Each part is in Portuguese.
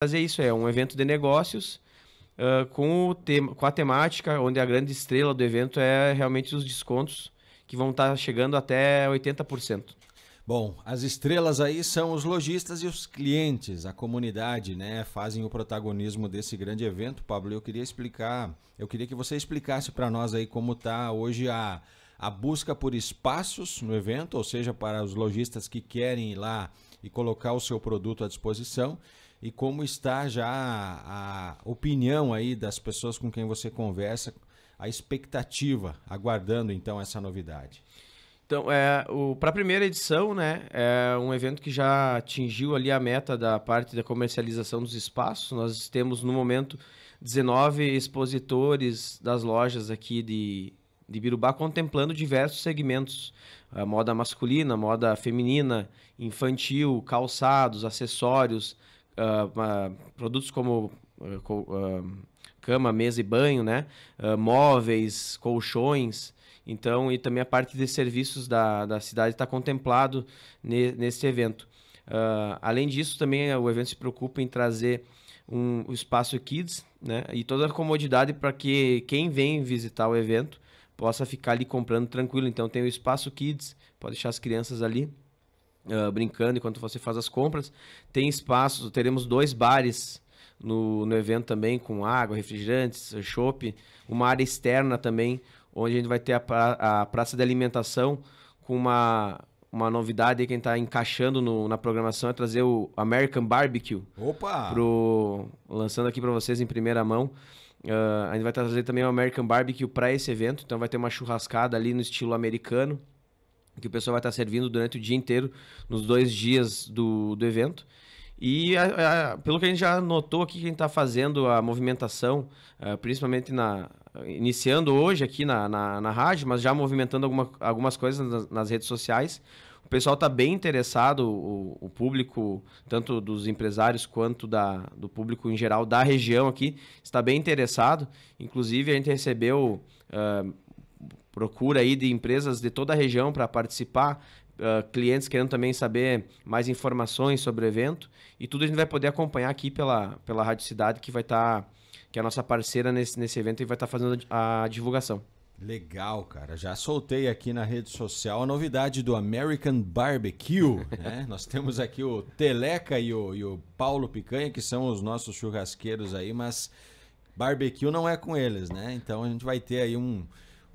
Fazer isso, é um evento de negócios uh, com, o tema, com a temática, onde a grande estrela do evento é realmente os descontos, que vão estar tá chegando até 80%. Bom, as estrelas aí são os lojistas e os clientes, a comunidade, né? Fazem o protagonismo desse grande evento. Pablo, eu queria explicar, eu queria que você explicasse para nós aí como tá hoje a, a busca por espaços no evento, ou seja, para os lojistas que querem ir lá e colocar o seu produto à disposição e como está já a opinião aí das pessoas com quem você conversa, a expectativa, aguardando então essa novidade. Então, é, para a primeira edição, né, é um evento que já atingiu ali a meta da parte da comercialização dos espaços. Nós temos, no momento, 19 expositores das lojas aqui de, de Birubá contemplando diversos segmentos: a eh, moda masculina, moda feminina, infantil, calçados, acessórios, uh, produtos como ah, cama, mesa e banho, né? móveis, colchões. Então, e também a parte de serviços da, da cidade está contemplado ne, nesse evento. além disso, também o evento se preocupa em trazer um, espaço Kids, né? E toda a comodidade para que quem vem visitar o evento possa ficar ali comprando tranquilo. Então tem o espaço Kids, pode deixar as crianças ali uh, brincando enquanto você faz as compras. Tem espaço, teremos dois bares no, no evento também, com água, refrigerantes, chopp, uma área externa também, onde a gente vai ter a, pra, a praça de alimentação com uma, uma novidade quem está encaixando no, na programação é trazer o American Barbecue. Opa! Pro, lançando aqui para vocês em primeira mão. Uh, a gente vai trazer também o American Barbecue para esse evento, então vai ter uma churrascada ali no estilo americano que o pessoal vai estar servindo durante o dia inteiro, nos dois dias do, do evento. E a, a, pelo que a gente já notou aqui, que a gente está fazendo a movimentação, uh, principalmente na iniciando hoje aqui na, na, na rádio, mas já movimentando alguma, algumas coisas nas, nas, redes sociais. O pessoal está bem interessado, o, o, público, tanto dos empresários quanto da, do público em geral da região aqui, está bem interessado. Inclusive, a gente recebeu. Uh, procura aí de empresas de toda a região para participar, uh, clientes querendo também saber mais informações sobre o evento. E tudo a gente vai poder acompanhar aqui pela, pela Rádio Cidade, que vai estar. Tá, que é a nossa parceira nesse, nesse evento e vai estar tá fazendo a divulgação. Legal, cara. Já soltei aqui na rede social a novidade do American Barbecue. Né? Nós temos aqui o Teleca e o, e o Paulo Picanha, que são os nossos churrasqueiros aí, mas barbecue não é com eles, né? Então a gente vai ter aí um,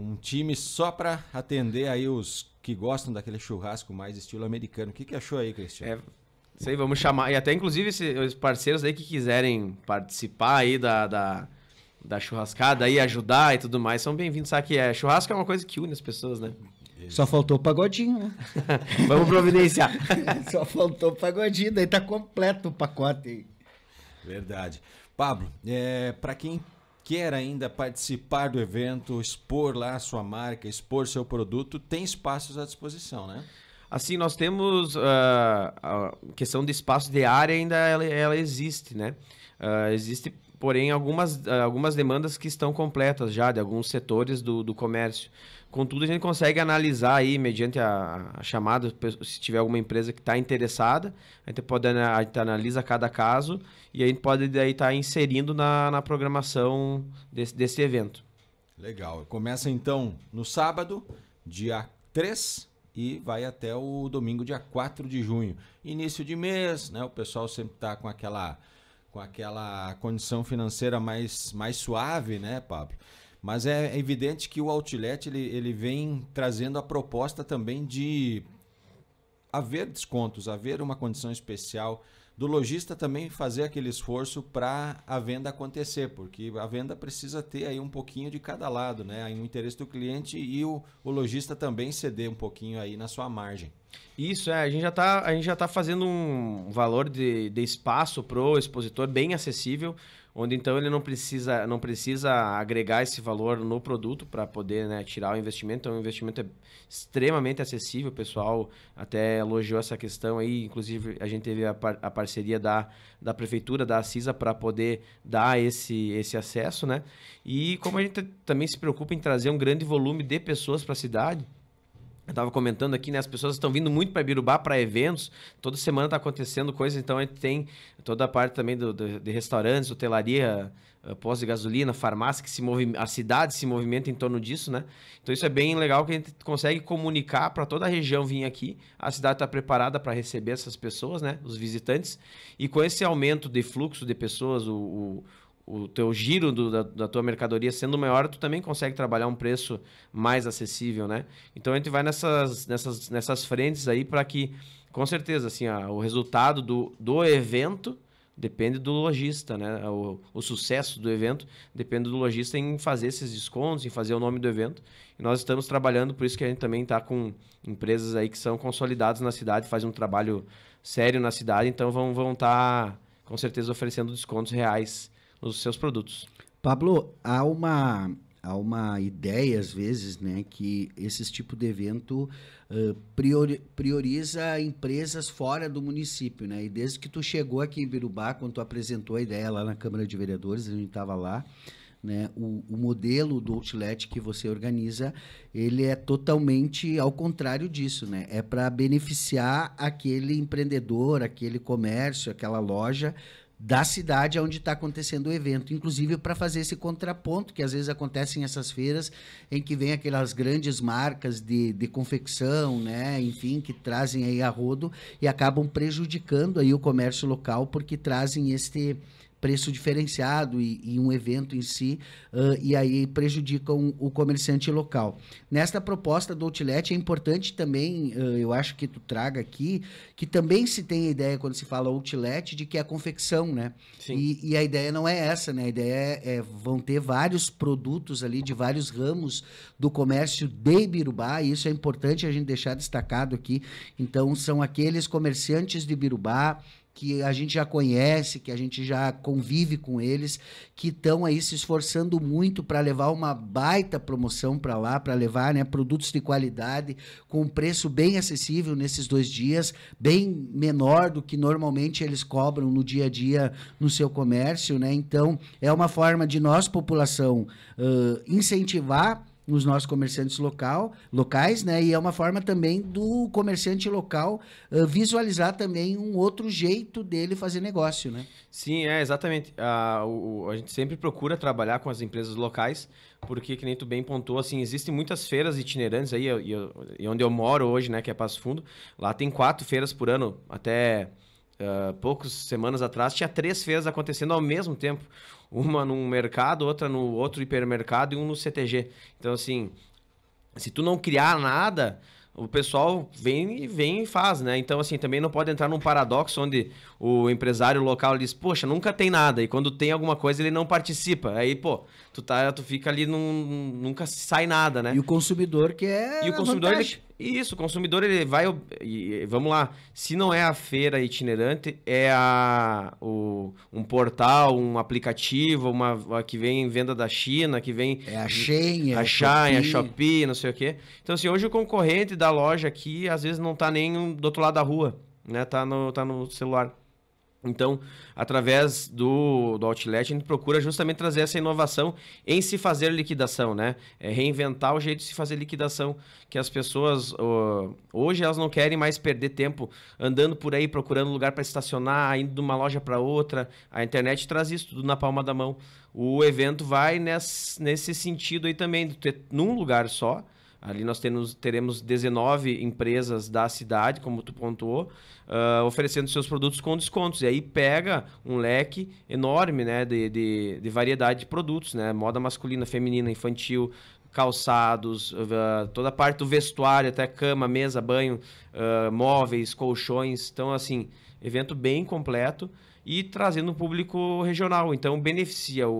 um time só para atender aí os que gostam daquele churrasco mais estilo americano. O que, que achou aí, Cristiano? É, sei, vamos chamar. E até inclusive os parceiros aí que quiserem participar aí da, da, da churrascada aí, ajudar e tudo mais, são bem-vindos. Sabe que é, churrasco é uma coisa que une as pessoas, né? Só faltou o pagodinho, né? Vamos providenciar. Só faltou o pagodinho, daí tá completo o pacote aí. Verdade. Pablo, é, para quem quer ainda participar do evento, expor lá a sua marca, expor seu produto, tem espaços à disposição, né? Assim, nós temos uh, a questão de espaço de área ainda ela, ela existe, né? Uh, existe, porém, algumas, ah, algumas demandas que estão completas já de alguns setores do, do comércio. Contudo, a gente consegue analisar aí, mediante a, a chamada, se tiver alguma empresa que está interessada, a gente, pode, a gente analisa cada caso e a gente pode daí estar tá inserindo na, na programação desse, desse evento. Legal. Começa então no sábado, dia 3, e vai até o domingo, dia 4 de junho. Início de mês, né? O pessoal sempre está com aquela, com aquela condição financeira mais, mais suave, né, Pablo? Mas é evidente que o Outlet ele, ele vem trazendo a proposta também de haver descontos, haver uma condição especial do lojista também fazer aquele esforço para a venda acontecer, porque a venda precisa ter aí um pouquinho de cada lado, né? Aí o interesse do cliente e o, o lojista também ceder um pouquinho aí na sua margem. Isso, é, a gente já está a gente já tá fazendo um valor de, de espaço pro expositor bem acessível onde então ele não precisa, não precisa agregar esse valor no produto para poder né, tirar o investimento. Então, o investimento é extremamente acessível, o pessoal até elogiou essa questão aí. Inclusive, a gente teve a, par a parceria da, da prefeitura, da CISA para poder dar esse, esse acesso, né? E como a gente também se preocupa em trazer um grande volume de pessoas para a cidade, eu estava comentando aqui, né? As pessoas estão vindo muito para Birubá para eventos. Toda semana está acontecendo coisa, então a gente tem toda a parte também do, do de restaurantes, hotelaria, eh, pós de gasolina, farmácia, que se move, a cidade se movimenta em torno disso, né? Então isso é bem legal que a gente consegue comunicar para toda a região vir aqui. A cidade está preparada para receber essas pessoas, né? Os visitantes. E com esse aumento de fluxo de pessoas, o, o o teu giro do, da, da, tua mercadoria sendo maior, tu também consegue trabalhar um preço mais acessível, né? Então a gente vai nessas, nessas, nessas frentes aí para que, com certeza, assim, ó, o resultado do, do evento depende do lojista, né? O, o, sucesso do evento depende do lojista em fazer esses descontos, em fazer o nome do evento. E nós estamos trabalhando, por isso que a gente também está com empresas aí que são consolidadas na cidade, fazem um trabalho sério na cidade, então vão estar, vão tá, com certeza, oferecendo descontos reais os seus produtos. Pablo, há uma há uma ideia às vezes, né, que esse tipo de evento uh, priori prioriza empresas fora do município, né? E desde que tu chegou aqui em Birubá, quando tu apresentou a ideia lá na Câmara de Vereadores, a gente estava lá, né? O, o, modelo do outlet que você organiza, ele é totalmente ao contrário disso, né? É para beneficiar aquele empreendedor, aquele comércio, aquela loja da cidade onde está acontecendo o evento, inclusive para fazer esse contraponto que às vezes acontece em essas feiras em que vem aquelas grandes marcas de, de confecção, né, enfim, que trazem aí a rodo e acabam prejudicando aí o comércio local porque trazem este preço diferenciado e, e, um evento em si, uh, e aí prejudicam o comerciante local. Nesta proposta do Outlet é importante também, uh, eu acho que tu traga aqui, que também se tem a ideia quando se fala Outlet de que é a confecção, né? Sim. E, e a ideia não é essa, né? A ideia é, é, vão ter vários produtos ali de vários ramos do comércio de Birubá, e isso é importante a gente deixar destacado aqui. Então são aqueles comerciantes de Birubá que a gente já conhece, que a gente já convive com eles, que estão aí se esforçando muito para levar uma baita promoção para lá, para levar né, produtos de qualidade com preço bem acessível nesses dois dias, bem menor do que normalmente eles cobram no dia a dia no seu comércio, né? Então é uma forma de nós população uh, incentivar nos nossos comerciantes local, locais, né? E é uma forma também do comerciante local uh, visualizar também um outro jeito dele fazer negócio, né? Sim, é, exatamente. Uh, o, a gente sempre procura trabalhar com as empresas locais, porque, que nem tu bem pontuou, assim, existem muitas feiras itinerantes aí, e, e onde eu moro hoje, né, que é Passo Fundo, lá tem quatro feiras por ano, até... Uh, poucas semanas atrás, tinha três feiras acontecendo ao mesmo tempo uma num mercado, outra no outro hipermercado e um no CTG. Então, assim, se tu não criar nada, o pessoal vem e vem e faz, né? Então, assim, também não pode entrar num paradoxo onde o empresário local diz, poxa, nunca tem nada. E quando tem alguma coisa, ele não participa. Aí, pô, tu, tá, tu fica ali, num, nunca sai nada, né? E o consumidor que é. E o consumidor, ele, e isso, o consumidor ele vai. E, vamos lá, se não é a feira itinerante, é a, o, um portal, um aplicativo, uma, que vem em venda da China, que vem. É a Shein, é a, a Shein, a Shopee, não sei o quê. Então, assim, hoje o concorrente da loja aqui, às vezes, não está nem do outro lado da rua, né? Tá no, tá no celular. Então, através do, do Outlet, a gente procura justamente trazer essa inovação em se fazer liquidação, né? É reinventar o jeito de se fazer liquidação, que as pessoas hoje elas não querem mais perder tempo andando por aí procurando lugar para estacionar, indo de uma loja para outra. A internet traz isso tudo na palma da mão. O evento vai nesse, nesse sentido aí também, de ter num lugar só, Ali nós temos, teremos 19 empresas da cidade, como tu pontuou, uh, oferecendo seus produtos com descontos. E aí pega um leque enorme né, de, de, de variedade de produtos, né? Moda masculina, feminina, infantil, calçados, uh, toda a parte do vestuário, até cama, mesa, banho, uh, móveis, colchões. Então, assim, evento bem completo e trazendo um público regional. Então, beneficia o,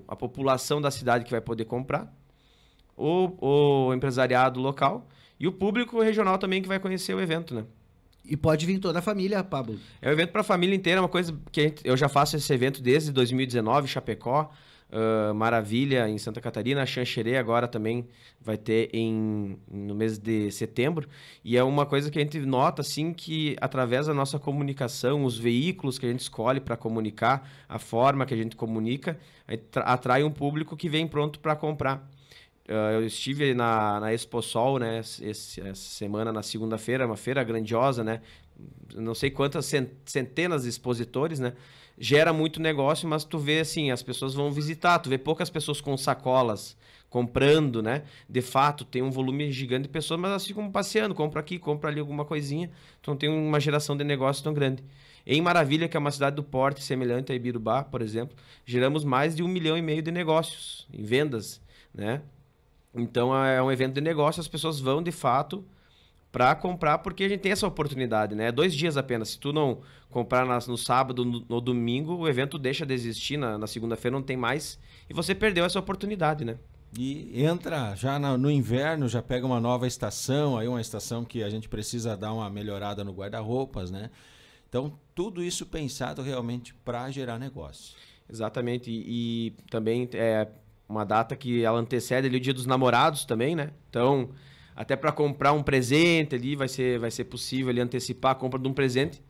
o, a população da cidade que vai poder comprar o, o empresariado local e o público regional também que vai conhecer o evento, né? E pode vir toda a família, Pablo. É um evento para a família inteira, é uma coisa que eu já faço esse evento desde 2019, Chapecó, uh, Maravilha em Santa Catarina, Xanxerê agora também vai ter em, no mês de setembro. E é uma coisa que a gente nota, assim, que através da nossa comunicação, os veículos que a gente escolhe para comunicar, a forma que a gente comunica, atrai um público que vem pronto para comprar. Ah, eu estive na, na Expo Sol, né, esse, essa semana, na segunda-feira, uma feira grandiosa, né, não sei quantas centenas de expositores, né, gera muito negócio, mas tu vê, assim, as pessoas vão visitar, tu vê poucas pessoas com sacolas comprando, né, de fato, tem um volume gigante de pessoas, mas elas ficam passeando, compra aqui, compra ali alguma coisinha, então tem uma geração de negócio tão grande. Em Maravilha, que é uma cidade do porte semelhante a Ibirubá, por exemplo, geramos mais de um milhão e meio de negócios em vendas, né, então é, é um evento de negócio, as pessoas vão de fato para comprar porque a gente tem essa oportunidade, né? Dois dias apenas. Se tu não comprar nas, no sábado, no, no, domingo, o evento deixa de existir na, na segunda-feira, não tem mais e você perdeu essa oportunidade, né? E entra já na, no inverno, já pega uma nova estação, aí uma estação que a gente precisa dar uma melhorada no guarda-roupas, né? Então tudo isso pensado realmente para gerar negócio. Exatamente e, e também é, uma data que ela antecede ali o Dia dos Namorados também, né? Então, até para comprar um presente ali, vai ser, vai ser possível ali antecipar a compra de um presente.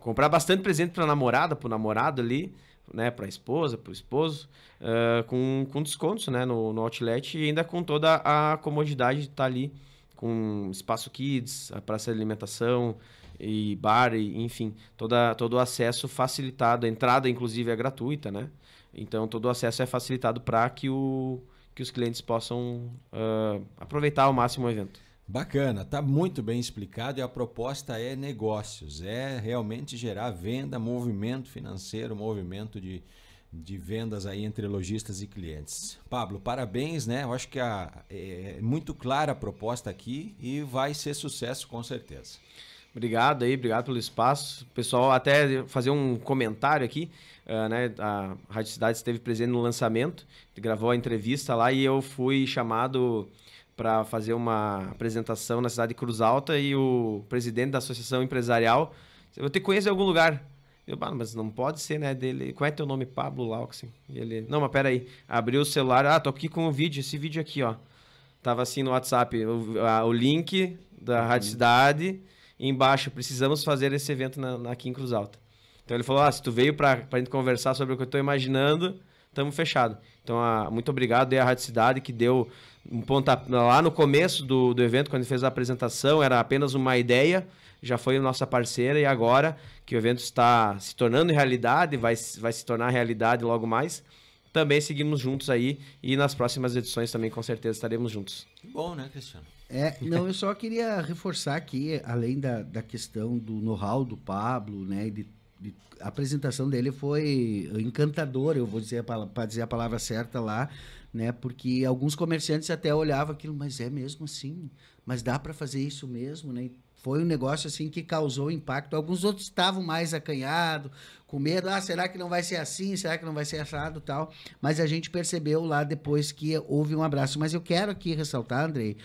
Comprar bastante presente para namorada, para o namorado ali, né, para a esposa, para o esposo, uh, com, com descontos né, no, no outlet e ainda com toda a comodidade de estar tá ali com espaço kids, a praça de alimentação e bar, e, enfim, toda, todo o acesso facilitado. A entrada, inclusive, é gratuita, né? Então todo o acesso é facilitado para que, o, que os clientes possam uh, aproveitar ao máximo o evento. Bacana, tá muito bem explicado e a proposta é negócios, é realmente gerar venda, movimento financeiro, movimento de, de vendas aí entre lojistas e clientes. Pablo, parabéns, né? Eu acho que a, é, é muito clara a proposta aqui e vai ser sucesso com certeza. Obrigado aí, obrigado pelo espaço. Pessoal, até fazer um comentário aqui, uh, né? A Rádio Cidade esteve presente no lançamento, gravou a entrevista lá e eu fui chamado para fazer uma apresentação na cidade de Cruz Alta e o presidente da associação empresarial, eu te conheço em algum lugar. Eu, ah, mas não pode ser, né? Dele, qual é teu nome? Pablo Lauxin. E ele, não, mas peraí. Abriu o celular, ah, tô aqui com o vídeo, esse vídeo aqui, ó. Tava assim no WhatsApp, o, a, o link da Rádio uhum. Cidade embaixo, precisamos fazer esse evento na, na, aqui em Cruz Alta. Então ele falou, ah, se tu veio para a gente conversar sobre o que eu estou imaginando, estamos fechados. Então, ah, muito obrigado aí à Rádio Cidade, que deu um pontapé lá no começo do, do evento, quando fez a apresentação, era apenas uma ideia, já foi nossa parceira, e agora que o evento está se tornando realidade, vai, vai se tornar realidade logo mais, também seguimos juntos aí, e nas próximas edições também, com certeza, estaremos juntos. Bom, né, Cristiano? É, não, eu só queria reforçar aqui, além da, da questão do know-how do Pablo, né, de, de, a apresentação dele foi encantadora, eu vou dizer para dizer a palavra certa lá, né, porque alguns comerciantes até olhavam aquilo, mas é mesmo assim, mas dá para fazer isso mesmo, né? Foi um negócio assim que causou impacto. Alguns outros estavam mais acanhados, com medo, ah, será que não vai ser assim? Será que não vai ser assado? tal? Mas a gente percebeu lá depois que houve um abraço. Mas eu quero aqui ressaltar, Andrei,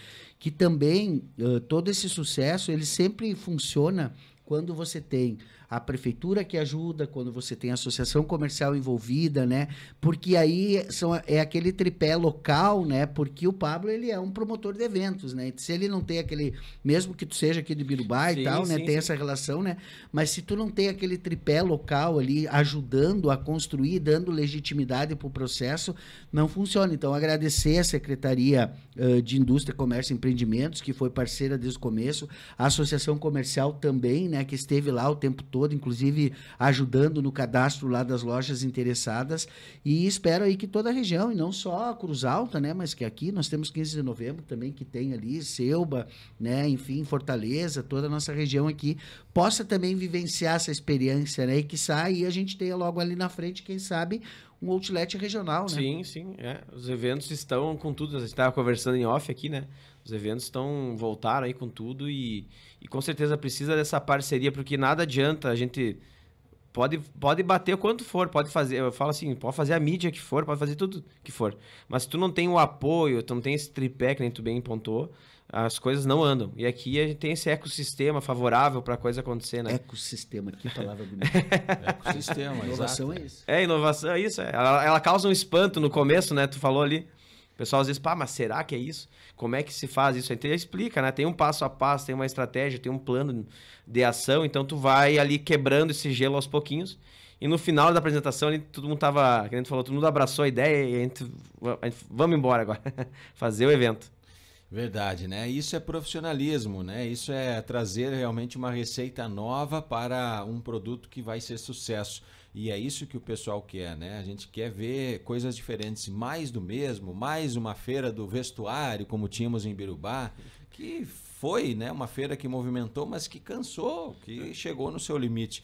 que também uh, todo esse sucesso ele sempre funciona quando você tem a prefeitura que ajuda, quando você tem a associação comercial envolvida, né? Porque aí são, é aquele tripé local, né? Porque o Pablo, ele é um promotor de eventos, né? Se ele não tem aquele, mesmo que tu seja aqui de Birubá e tal, né? sim, né? Tem sim. essa relação, né? Mas se tu não tem aquele tripé local ali ajudando a construir, dando legitimidade para o processo, não funciona. Então, agradecer a Secretaria uh, de Indústria, Comércio e Empreendimentos, que foi parceira desde o começo, a Associação Comercial também, né? Que esteve lá o tempo todo todo, inclusive ajudando no cadastro lá das lojas interessadas. E espero aí que toda a região, e não só a Cruz Alta, né? Mas que aqui nós temos 15 de novembro também, que tem ali Selba, né? Enfim, Fortaleza, toda a nossa região aqui, possa também vivenciar essa experiência, né? E que saia a gente tenha logo ali na frente, quem sabe, um outlet regional, né? Sim, sim. É. Os eventos estão com tudo. A gente estava conversando em off aqui, né? Os eventos estão voltaram aí com tudo e, e com certeza precisa dessa parceria, porque nada adianta a gente pode, pode bater quanto for, pode fazer, eu falo assim, pode fazer a mídia que for, pode fazer tudo que for. Mas se tu não tem o apoio, tu não tem esse tripé que nem tu bem pontou, as coisas não andam. E aqui a gente tem esse ecossistema favorável para a coisa acontecer, né? Ecossistema, que palavra bonita. ecossistema, inovação exato. é isso. É, inovação é isso. É. Ela, ela causa um espanto no começo, né? Tu falou ali. O pessoal às vezes, pá, ah, mas será que é isso? Como é que se faz isso? Aí então, ele explica, né? Tem um passo a passo, tem uma estratégia, tem um plano de ação, então tu vai ali quebrando esse gelo aos pouquinhos. E no final da apresentação, ali, todo mundo tava, que a gente falou, todo mundo abraçou a ideia e a gente, a gente vamos embora agora, fazer o evento. Verdade, né? Isso é profissionalismo, né? Isso é trazer realmente uma receita nova para um produto que vai ser sucesso. E é isso que o pessoal quer, né? A gente quer ver coisas diferentes, mais do mesmo, mais uma feira do vestuário, como tínhamos em Birubá, que foi né, uma feira que movimentou, mas que cansou, que chegou no seu limite.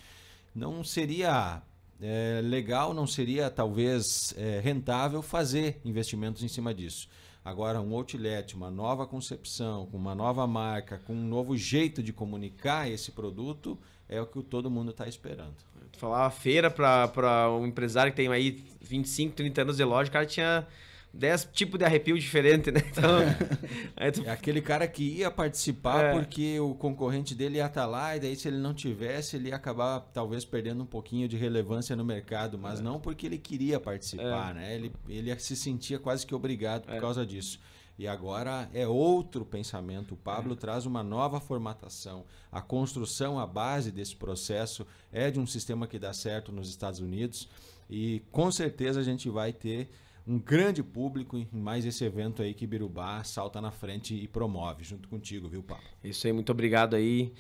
Não seria é, legal, não seria talvez é, rentável fazer investimentos em cima disso. Agora, um outlet, uma nova concepção, com uma nova marca, com um novo jeito de comunicar esse produto, é o que todo mundo está esperando. Tu falava feira para um empresário que tem aí 25, 30 anos de loja, o cara tinha 10 tipos de arrepio diferente, né? Então, tu... É aquele cara que ia participar é. porque o concorrente dele ia estar tá lá, e daí se ele não tivesse, ele ia acabar talvez perdendo um pouquinho de relevância no mercado, mas é. não porque ele queria participar, é. né? Ele, ele se sentia quase que obrigado por é. causa disso. E agora é outro pensamento. O Pablo é. traz uma nova formatação. A construção, a base desse processo é de um sistema que dá certo nos Estados Unidos. E com certeza a gente vai ter um grande público em mais esse evento aí que Birubá salta na frente e promove junto contigo, viu, Paulo? Isso aí, muito obrigado aí.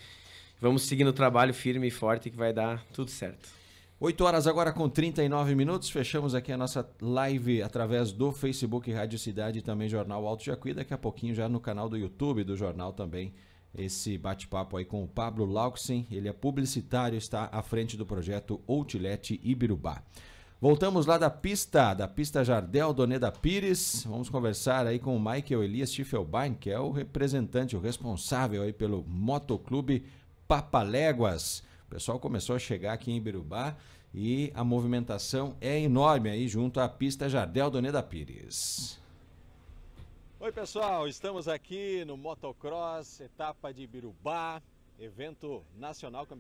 Vamos seguindo o trabalho firme e forte que vai dar tudo certo. 8 horas agora com 39 minutos, fechamos aqui a nossa live através do Facebook Rádio Cidade e também Jornal Alto Jacuí, daqui a pouquinho já no canal do YouTube do jornal também esse bate-papo aí com o Pablo Lauksen ele é publicitário, está à frente do projeto Outlet Ibirubá. Voltamos lá da pista, da pista Jardel Doneda Pires. Vamos conversar aí com o Michael Elias Schiffelbein, que é o representante, o responsável aí pelo Motoclube Papaléguas. O pessoal começou a chegar aqui em Birubá e a movimentação é enorme aí junto à pista Jardel Doneda Pires. Oi pessoal, estamos aqui no Motocross, etapa de Birubá, evento nacional campeonato.